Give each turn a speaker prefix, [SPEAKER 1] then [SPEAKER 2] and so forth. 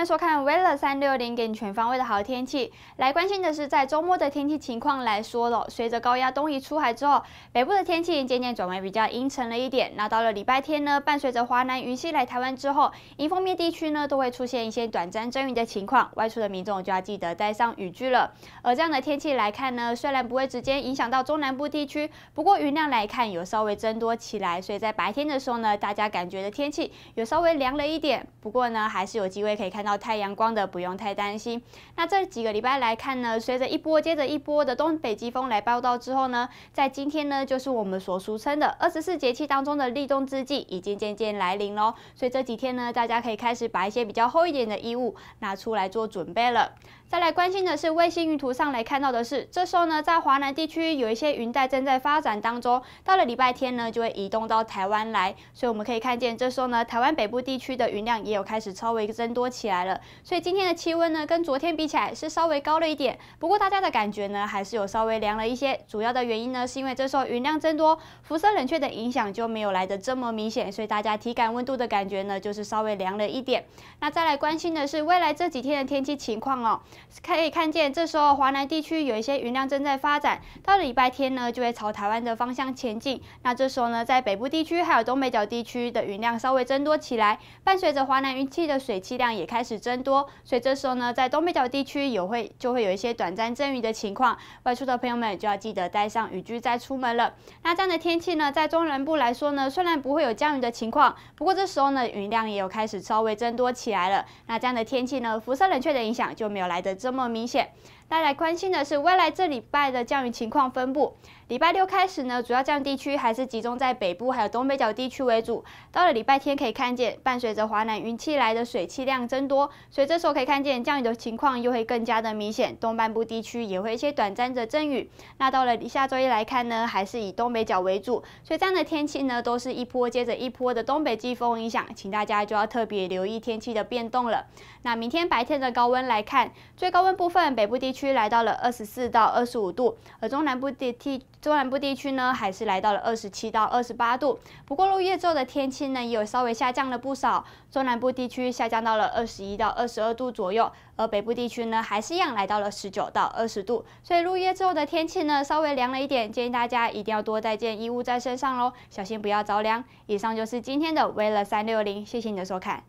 [SPEAKER 1] 欢迎收看 Weather 三六零，给你全方位的好天气。来关心的是，在周末的天气情况来说了，随着高压东移出海之后，北部的天气渐渐转为比较阴沉了一点。那到了礼拜天呢，伴随着华南云系来台湾之后，迎风面地区呢都会出现一些短暂阵雨的情况，外出的民众就要记得带上雨具了。而这样的天气来看呢，虽然不会直接影响到中南部地区，不过云量来看有稍微增多起来，所以在白天的时候呢，大家感觉的天气有稍微凉了一点。不过呢，还是有机会可以看到。太阳光的不用太担心。那这几个礼拜来看呢，随着一波接着一波的东北季风来报道之后呢，在今天呢，就是我们所俗称的二十四节气当中的立冬之际，已经渐渐来临喽。所以这几天呢，大家可以开始把一些比较厚一点的衣物拿出来做准备了。再来关心的是，卫星云图上来看到的是，这时候呢，在华南地区有一些云带正在发展当中，到了礼拜天呢，就会移动到台湾来。所以我们可以看见，这时候呢，台湾北部地区的云量也有开始稍微增多起来。来了，所以今天的气温呢，跟昨天比起来是稍微高了一点。不过大家的感觉呢，还是有稍微凉了一些。主要的原因呢，是因为这时候云量增多，辐射冷却的影响就没有来得这么明显，所以大家体感温度的感觉呢，就是稍微凉了一点。那再来关心的是未来这几天的天气情况哦。可以看见这时候华南地区有一些云量正在发展，到了礼拜天呢，就会朝台湾的方向前进。那这时候呢，在北部地区还有东北角地区的云量稍微增多起来，伴随着华南云气的水汽量也开始。始增多，所以这时候呢，在东北角地区有会就会有一些短暂阵雨的情况，外出的朋友们就要记得带上雨具再出门了。那这样的天气呢，在中南部来说呢，虽然不会有降雨的情况，不过这时候呢，雨量也有开始稍微增多起来了。那这样的天气呢，辐射冷却的影响就没有来得这么明显。带来关心的是未来这礼拜的降雨情况分布。礼拜六开始呢，主要降雨区还是集中在北部还有东北角地区为主。到了礼拜天可以看见，伴随着华南云气来的水汽量增多，所以这时候可以看见降雨的情况又会更加的明显。东半部地区也会一些短暂的阵雨。那到了下周一来看呢，还是以东北角为主。所以这样的天气呢，都是一波接着一波的东北季风影响，请大家就要特别留意天气的变动了。那明天白天的高温来看，最高温部分北部地区。区来到了二十四到二十五度，而中南部地地中南部地区呢，还是来到了二十七到二十八度。不过入夜之后的天气呢，也有稍微下降了不少，中南部地区下降到了二十一到二十二度左右，而北部地区呢，还是一样来到了十九到二十度。所以入夜之后的天气呢，稍微凉了一点，建议大家一定要多带件衣物在身上喽，小心不要着凉。以上就是今天的 V 了三六零，谢谢你的收看。